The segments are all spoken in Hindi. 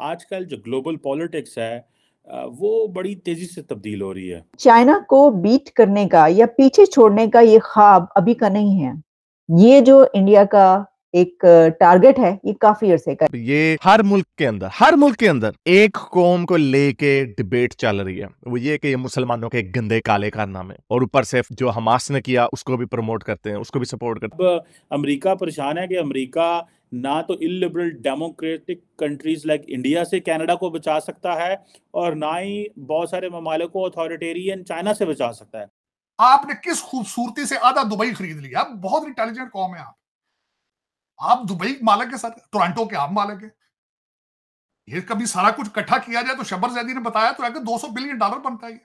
आजकल जो ग्लोबल पॉलिटिक्स है वो बड़ी तेजी से तब्दील हो रही है चाइना को बीट करने का या पीछे छोड़ने का ये ख्वाब अभी का नहीं है ये जो इंडिया का एक टारगेट है ये काफी अरसे का ये हर मुल्क के अंदर हर मुल्क के अंदर एक कौम को लेके डिबेट चल रही है वो ये कि ये मुसलमानों के गंदे काले कारनामे और ऊपर से जो हमास ने किया उसको भी प्रमोट करते हैं उसको भी सपोर्ट करते हैं अमेरिका परेशान है कि अमेरिका ना तो illiberal democratic countries like India से कनाडा को बचा सकता है और ना ही बहुत सारे ममालिक को अथॉरिटेरियन चाइना से बचा सकता है आपने किस खूबसूरती से आधा दुबई खरीद लिया आप बहुत इंटेलिजेंट कौम है आप आप दुबई मालक है सर टोरंटो के आप मालक है ये कभी सारा कुछ इकट्ठा किया जाए तो शबर जैदी ने बताया तो आकर 200 बिलियन डॉलर बनता है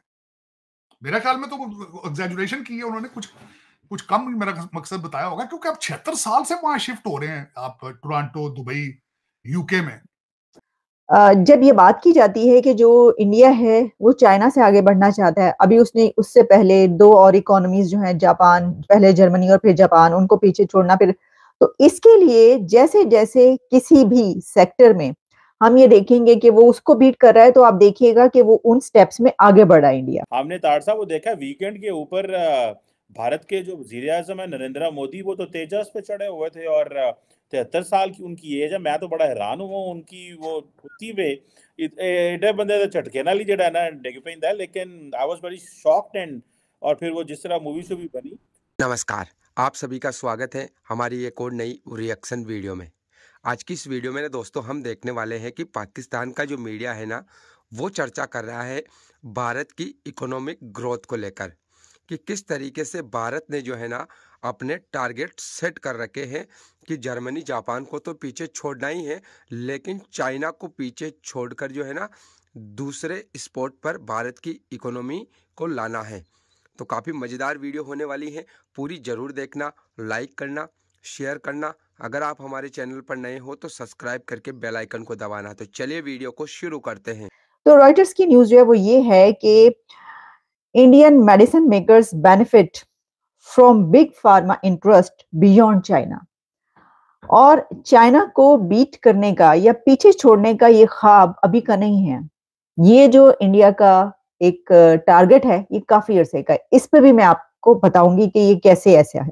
मेरे ख्याल में तो एग्जेजुरेशन की है उन्होंने कुछ कुछ कम मेरा मकसद बताया होगा क्योंकि आप छिहत्तर साल से वहां शिफ्ट हो रहे हैं आप टोरंटो दुबई यूके में जब ये बात की जाती है कि जो इंडिया है वो चाइना से आगे बढ़ना चाहता है अभी उसने उससे पहले दो और इकोनॉमीज जो हैं जापान पहले जर्मनी और फिर जापान उनको पीछे छोड़ना फिर तो इसके लिए जैसे जैसे किसी भी सेक्टर में हम ये देखेंगे कि वो उसको बीट कर रहा है तो आप देखिएगा कि वो उन स्टेप्स में आगे बढ़ा इंडिया हमने तार साहब वो देखा वीकेंड के ऊपर भारत के जो वजीर अजम है नरेंद्र मोदी वो तो तेजस पे चढ़े हुए थे और तिहत्तर साल की उनकी एज है मैं तो बड़ा हैरान हुआ उनकी वो होती वे एडे बंदे तो झटके ना लीजिए ना डिग पा लेकिन I was very shocked and और फिर वो जिस तरह मूवी से भी बनी नमस्कार आप सभी का स्वागत है हमारी एक और नई रिएक्शन वीडियो में आज की इस वीडियो में ना दोस्तों हम देखने वाले हैं कि पाकिस्तान का जो मीडिया है ना वो चर्चा कर रहा है भारत की इकोनॉमिक ग्रोथ को लेकर कि किस तरीके से भारत ने जो है ना अपने टारगेट सेट कर रखे हैं कि जर्मनी जापान को तो पीछे छोड़ना ही है लेकिन चाइना को पीछे छोड़कर जो है ना दूसरे स्पोर्ट पर भारत की इकोनॉमी को लाना है तो काफ़ी मज़ेदार वीडियो होने वाली है पूरी ज़रूर देखना लाइक करना शेयर करना अगर आप हमारे चैनल पर नए हो तो सब्सक्राइब करके बेल आइकन को दबाना तो चलिए वीडियो को शुरू करते हैं तो रॉयटर्स की न्यूज़ जो है वो ये है कि Indian medicine makers benefit from big pharma interest beyond China. और चाइना को बीट करने का या पीछे छोड़ने का ये ख्वाब अभी का नहीं है ये जो इंडिया का एक टारगेट uh, है ये काफी अरसे का है इस पर भी मैं आपको बताऊंगी कि ये कैसे ऐसा है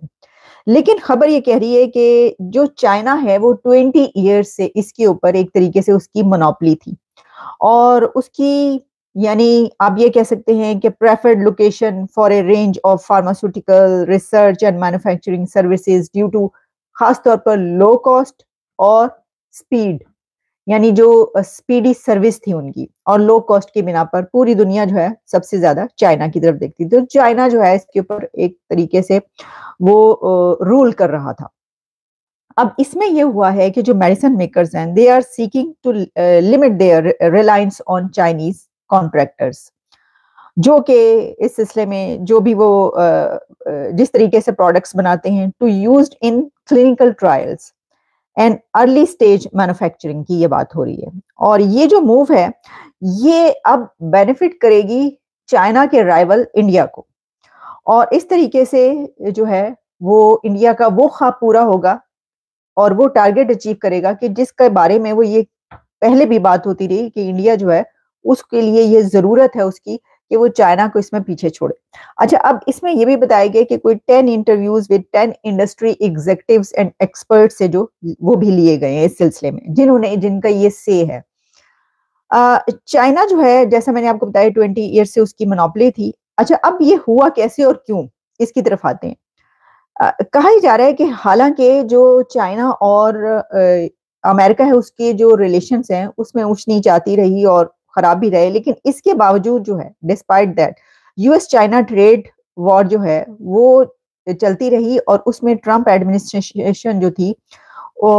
लेकिन खबर ये कह रही है कि जो चाइना है वो ट्वेंटी ईयर्स से इसके ऊपर एक तरीके से उसकी मोनोपली थी और उसकी यानी आप ये कह सकते हैं कि preferred location for a range of pharmaceutical research and manufacturing services due to खास तौर पर लो कॉस्ट और स्पीड यानी जो स्पीडी सर्विस थी उनकी और लो कॉस्ट के बिना पर पूरी दुनिया जो है सबसे ज्यादा चाइना की तरफ देखती तो चाइना जो है इसके ऊपर एक तरीके से वो रूल कर रहा था अब इसमें यह हुआ है कि जो मेडिसिन मेकर्स हैं they are seeking to limit their reliance on Chinese contractors जो कि इस सिलसिले में जो भी वो जिस तरीके से प्रोडक्ट्स बनाते हैं to use in clinical trials and early stage manufacturing की ये बात हो रही है और ये जो मूव है ये अब बेनिफिट करेगी चाइना के राइवल इंडिया को और इस तरीके से जो है वो इंडिया का वो ख्वाब पूरा होगा और वो टारगेट अचीव करेगा कि जिसके बारे में वो ये पहले भी बात होती रही कि इंडिया जो है उसके लिए ये जरूरत है उसकी कि वो चाइना को इसमें पीछे छोड़े अच्छा अब इसमें ये भी बताया गया कि कोई ten interviews with ten industry executive and expert से जो वो भी लिए गए हैं इस सिलसिले में जिन्होंने जिनका ये से है चाइना जो है जैसा मैंने आपको बताया ट्वेंटी ईयर से उसकी मोनोपली थी अच्छा अब ये हुआ कैसे और क्यों इसकी तरफ आते हैं कहा ही जा रहा है कि हालांकि जो चाइना और अमेरिका है उसके जो रिलेशंस हैं उसमें ऊंच नीच आती रही और खराब भी रहे लेकिन इसके बावजूद जो है despite that US China trade war जो है वो चलती रही और उसमें ट्रंप एडमिनिस्ट्रेशन जो थी वो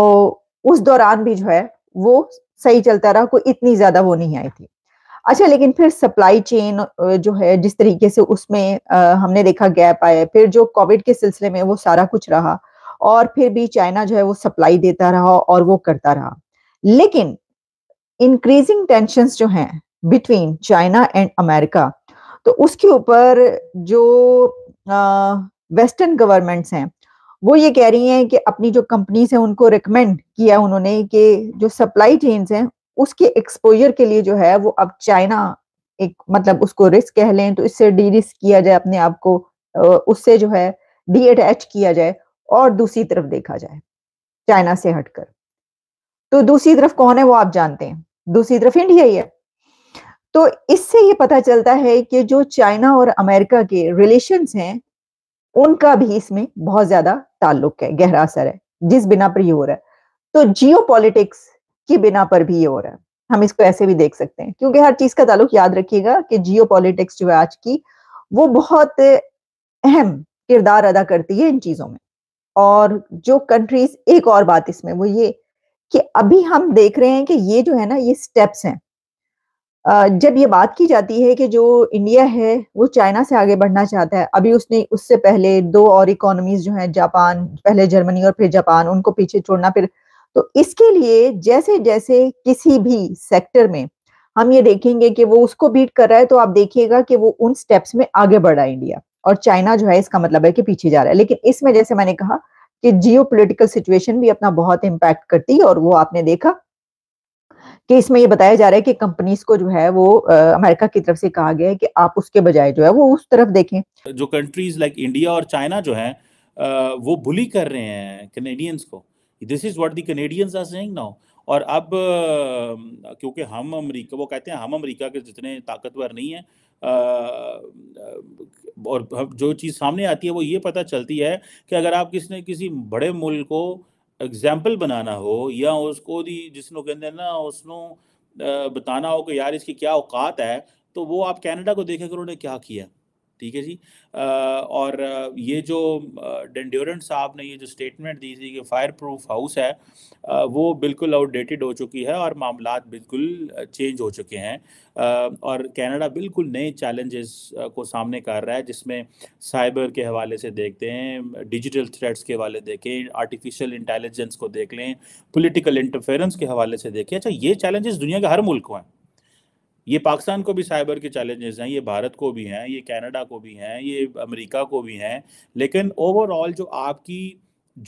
उस दौरान भी जो है वो सही चलता रहा कोई इतनी ज्यादा वो नहीं आई थी अच्छा लेकिन फिर सप्लाई चेन जो है जिस तरीके से उसमें हमने देखा गैप आया फिर जो कोविड के सिलसिले में वो सारा कुछ रहा और फिर भी चाइना जो है वो सप्लाई देता रहा और वो करता रहा लेकिन इंक्रीजिंग टेंशन जो हैं बिटवीन चाइना एंड अमेरिका तो उसके ऊपर जो वेस्टर्न गवर्नमेंट्स हैं वो ये कह रही हैं कि अपनी जो कंपनीज हैं उनको रिकमेंड किया उन्होंने कि जो सप्लाई चेन्स हैं उसके एक्सपोजर के लिए जो है वो अब चाइना एक मतलब उसको रिस्क कह लें तो इससे डी रिस्क किया जाए अपने आप को उससे जो है डी अटैच किया जाए और दूसरी तरफ देखा जाए चाइना से हटकर तो दूसरी तरफ कौन है वो आप जानते हैं दूसरी तरफ इंडिया ही है तो इससे ये पता चलता है कि जो चाइना और अमेरिका के रिलेशंस हैं उनका भी इसमें बहुत ज्यादा ताल्लुक है गहरा असर है जिस बिना पर ये हो रहा है तो जियो की बिना पर भी ये हो रहा है हम इसको ऐसे भी देख सकते हैं क्योंकि हर चीज का ताल्लुक याद रखिएगा कि जियो जो है आज की वो बहुत अहम किरदार अदा करती है इन चीजों में और जो कंट्रीज एक और बात इसमें वो ये कि अभी हम देख रहे हैं कि ये जो है ना ये स्टेप्स हैं जब ये बात की जाती है कि जो इंडिया है वो चाइना से आगे बढ़ना चाहता है अभी उसने उससे पहले दो और इकोनॉमीज जो हैं जापान पहले जर्मनी और फिर जापान उनको पीछे छोड़ना फिर तो इसके लिए जैसे जैसे किसी भी सेक्टर में हम ये देखेंगे कि वो उसको बीट कर रहा है तो आप देखिएगा कि वो उन स्टेप्स में आगे बढ़ रहा है इंडिया और चाइना जो है इसका मतलब है कि पीछे जा रहा है लेकिन इसमें जैसे मैंने कहा कि जियो पोलिटिकल सिचुएशन भी अपना बहुत इम्पैक्ट करती है और वो आपने देखा कि इसमें ये बताया जा रहा है कि कंपनीज को जो है वो आ, अमेरिका की तरफ से कहा गया है कि आप उसके बजाय जो है वो उस तरफ देखें जो कंट्रीज लाइक इंडिया और चाइना जो है आ, वो भुली कर रहे हैं कनेडियंस को this is what the Canadians are saying now और अब क्योंकि हम अमेरिका वो कहते हैं हम अमेरिका के जितने ताकतवर नहीं हैं और जो चीज़ सामने आती है वो ये पता चलती है कि अगर आप किसने किसी बड़े मुल्क को एग्जाम्पल बनाना हो या उसको दी जिसनों के अंदर ना उसनों बताना हो कि यार इसकी क्या औकात है तो वो आप कनाडा को देखें कि उन्होंने क्या किया ठीक है जी और ये जो डेंड्योरेंट साहब ने ये जो स्टेटमेंट दी थी कि फायर प्रूफ हाउस है वो बिल्कुल आउटडेटेड हो चुकी है और मामला बिल्कुल चेंज हो चुके हैं और कनाडा बिल्कुल नए चैलेंजेस को सामने कर रहा है जिसमें साइबर के हवाले से देखते हैं डिजिटल थ्रेट्स के हवाले देखें आर्टिफिशियल इंटेलिजेंस को देख लें पॉलिटिकल इंटरफेरेंस के हवाले से देखें अच्छा ये चैलेंजेस दुनिया के हर मुल्क को हैं ये पाकिस्तान को भी साइबर के चैलेंजेस हैं ये भारत को भी हैं ये कनाडा को भी हैं ये अमेरिका को भी हैं लेकिन ओवरऑल जो आपकी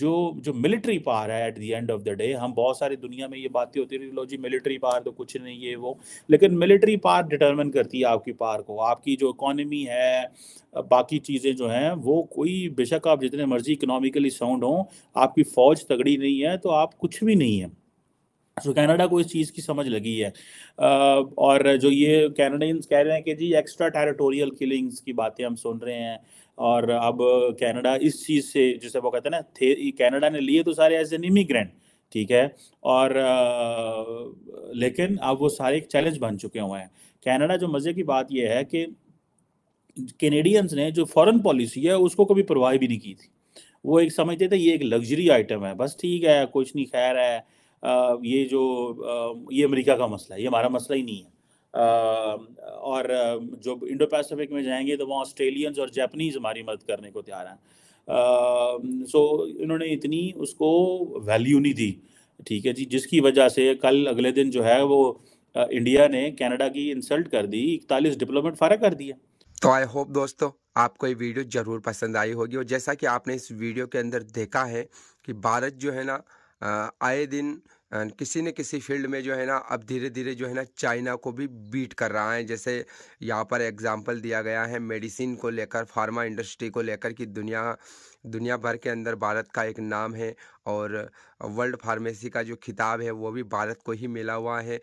जो जो मिलिट्री पावर है at the end of the day हम बहुत सारी दुनिया में ये बातें होती रही लो जी मिलिट्री पावर तो कुछ नहीं है वो लेकिन मिलिट्री पावर डिटरमिन करती है आपकी पावर को आपकी जो इकोनॉमी है बाकी चीज़ें जो हैं वो कोई बेशक आप जितने मर्जी इकोनॉमिकली साउंड हों आपकी फ़ौज तगड़ी नहीं है तो आप कुछ भी नहीं है सो so, कनाडा को इस चीज़ की समझ लगी है और जो ये कैनेडियंस कह रहे हैं कि जी एक्स्ट्रा टेरिटोरियल किलिंग्स की बातें हम सुन रहे हैं और अब कनाडा इस चीज़ से जैसे वो कहते हैं ना थे कैनेडा ने लिए तो सारे एज एन इमिग्रेंट ठीक है और आ, लेकिन अब वो सारे एक चैलेंज बन चुके हुए हैं कनाडा जो मज़े की बात यह है कि कैनेडियंस ने जो फॉरेन पॉलिसी है उसको कभी परवाह भी नहीं की थी वो एक समझते थे ये एक लग्जरी आइटम है बस ठीक है कुछ नहीं खैर है ये जो ये अमेरिका का मसला है ये हमारा मसला ही नहीं है और जो इंडो पैसिफिक में जाएंगे तो वहाँ ऑस्ट्रेलियंस और जापानीज हमारी मदद करने को तैयार हैं सो इन्होंने इतनी उसको वैल्यू नहीं दी ठीक है जी जिसकी वजह से कल अगले दिन जो है वो इंडिया ने कनाडा की इंसल्ट कर दी इकतालीस डिप्लोमेट फारा कर दिया तो आई होप दोस्तों आपको ये वीडियो ज़रूर पसंद आई होगी और जैसा कि आपने इस वीडियो के अंदर देखा है कि भारत जो है ना आए दिन किसी न किसी फील्ड में जो है ना अब धीरे धीरे जो है ना चाइना को भी बीट कर रहा है जैसे यहाँ पर एग्जाम्पल दिया गया है मेडिसिन को लेकर फार्मा इंडस्ट्री को लेकर कि दुनिया दुनिया भर के अंदर भारत का एक नाम है और वर्ल्ड फार्मेसी का जो खिताब है वो भी भारत को ही मिला हुआ है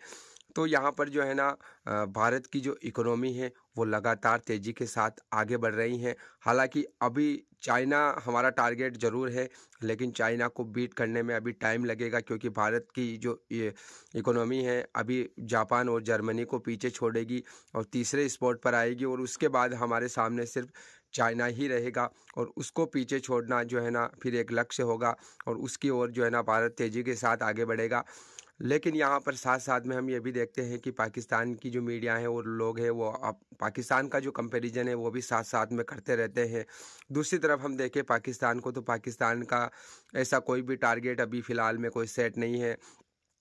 तो यहाँ पर जो है ना भारत की जो इकोनॉमी है वो लगातार तेज़ी के साथ आगे बढ़ रही हैं हालांकि अभी चाइना हमारा टारगेट ज़रूर है लेकिन चाइना को बीट करने में अभी टाइम लगेगा क्योंकि भारत की जो ये इकोनॉमी है अभी जापान और जर्मनी को पीछे छोड़ेगी और तीसरे स्पॉट पर आएगी और उसके बाद हमारे सामने सिर्फ चाइना ही रहेगा और उसको पीछे छोड़ना जो है ना फिर एक लक्ष्य होगा और उसकी ओर जो है ना भारत तेज़ी के साथ आगे बढ़ेगा लेकिन यहाँ पर साथ साथ में हम ये भी देखते हैं कि पाकिस्तान की जो मीडिया है और लोग हैं वो आप पाकिस्तान का जो कंपैरिजन है वो भी साथ साथ में करते रहते हैं दूसरी तरफ हम देखें पाकिस्तान को तो पाकिस्तान का ऐसा कोई भी टारगेट अभी फ़िलहाल में कोई सेट नहीं है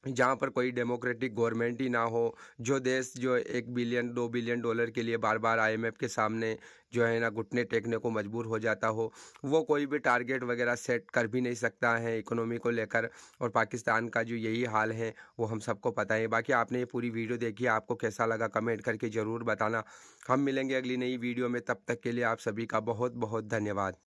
जहाँ पर कोई डेमोक्रेटिक गवर्नमेंट ही ना हो जो देश जो एक बिलियन दो बिलियन डॉलर के लिए बार बार आईएमएफ के सामने जो है ना घुटने टेकने को मजबूर हो जाता हो वो कोई भी टारगेट वगैरह सेट कर भी नहीं सकता है इकोनॉमी को लेकर और पाकिस्तान का जो यही हाल है वो हम सबको पता है बाकी आपने ये पूरी वीडियो देखी आपको कैसा लगा कमेंट करके ज़रूर बताना हम मिलेंगे अगली नई वीडियो में तब तक के लिए आप सभी का बहुत बहुत धन्यवाद